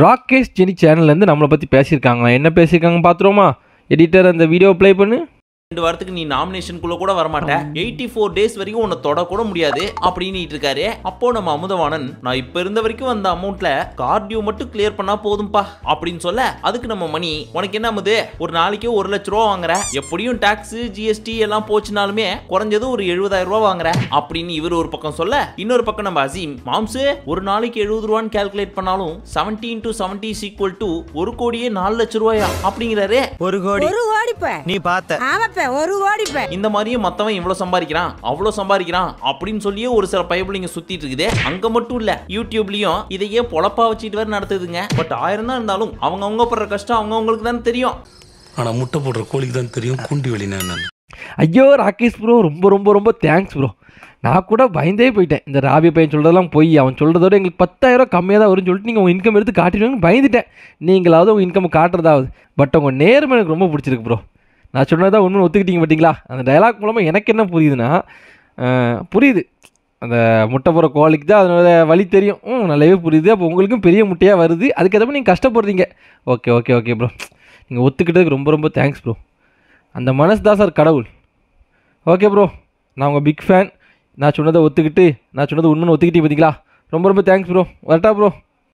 Rakesh Jenny சேனல்லேருந்து நம்மளை பற்றி பேசியிருக்காங்களா என்ன பேசியிருக்காங்க பார்த்துருவோமா எடிட்டர் அந்த வீடியோ ப்ளே பண்ணு ரெண்டு வாரத்துக்கு நீ நாமினேஷனுக்குள்ள கூட வரமாட்ட எயிட்டி ஃபோர் டேஸ் வரைக்கும் உன்னை தொட கூட முடியாது அப்படின்னு இருக்காரு அப்போ நம்ம அமுதவாணன் நான் இப்ப இருந்த வரைக்கும் அந்த அமௌண்ட்ல கார்டியோ மட்டும் கிளியர் பண்ணா போதும்பா அப்படின்னு சொல்ல அதுக்கு நம்ம மணி உனக்கு என்ன அமுது ஒரு நாளைக்கே ஒரு லட்ச ரூபா வாங்குற எப்படியும் டாக்ஸ் ஜிஎஸ்டி எல்லாம் போச்சுனாலுமே குறைஞ்சது ஒரு எழுபதாயிரம் ரூபா வாங்குற அப்படின்னு இவர் ஒரு பக்கம் சொல்ல இன்னொரு பக்கம் நம்ம அசீம் மாம்சு ஒரு நாளைக்கு எழுபது ரூபான்னு கேல்குலேட் பண்ணாலும் seventeen to seventy sequel to ஒரு கோடியே நாலு லட்ச ரூபாயா அப்படிங்கிறாரு ஒரு கோடி ஓடிப்ப நீ பார்த்த ஆமாப்ப ஒரு ஓடிப்ப இந்த மாதிரியும் மத்தவன் இவ்வளவு சம்பாதிக்கிறான் அவ்வளவு சம்பாதிக்கிறான் அப்படின்னு சொல்லியே ஒரு சில இங்க சுத்திட்டு இருக்குது அங்க மட்டும் இல்ல யூடியூப்லயும் இதையே பொழப்பா வச்சுட்டு வேற நடத்துதுங்க பட் ஆயிரம் தான் இருந்தாலும் அவங்க அவங்க படுற கஷ்டம் அவங்க அவங்களுக்கு தான் தெரியும் ஆனா முட்டை போடுற கோழிக்கு தான் தெரியும் கூண்டி வெளினா என்னன்னு ஐயோ ராகேஷ் ப்ரோ ரொம்ப ரொம்ப ரொம்ப தேங்க்ஸ் ப்ரோ நான் கூட பயந்தே போயிட்டேன் இந்த ராபி பையன் சொல்கிறதெல்லாம் போய் அவன் சொல்கிறதோட எங்களுக்கு பத்தாயிரம் கம்மியாக தான் வரும்னு சொல்லிட்டு நீங்கள் உங்கள் இன்கம் எடுத்து காட்டிடுவேன்னு பயந்துட்டேன் நீங்களாவது உங்கள் இன்கம் காட்டுறதாவது பட் உங்கள் நேர்மை எனக்கு ரொம்ப பிடிச்சிருக்கு ப்ரோ நான் சொன்னதான் ஒன்று ஒத்துக்கிட்டீங்க பார்த்தீங்களா அந்த டைலாக் மூலமாக எனக்கு என்ன புரியுதுன்னா புரியுது அந்த முட்டை போகிற கோழிக்கு தான் அதனோட வழி தெரியும் ம் நல்லாவே புரியுது அப்போ உங்களுக்கும் பெரிய முட்டையாக வருது அதுக்கேற்ற மாதிரி நீங்கள் கஷ்டப்படுறீங்க ஓகே ஓகே ஓகே ப்ரோ நீங்கள் ஒத்துக்கிட்டதுக்கு ரொம்ப ரொம்ப தேங்க்ஸ் ப்ரோ அந்த மனசு தான் சார் கடவுள் ஓகே ப்ரோ நான் உங்கள் பிக் ஃபேன் நான் சொன்னதை ஒத்துக்கிட்டு நான் சொன்னது உண்மைன்னு ஒத்துக்கிட்டே பார்த்தீங்களா ரொம்ப ரொம்ப தேங்க்ஸ் ப்ரோ வரட்டா ப்ரோ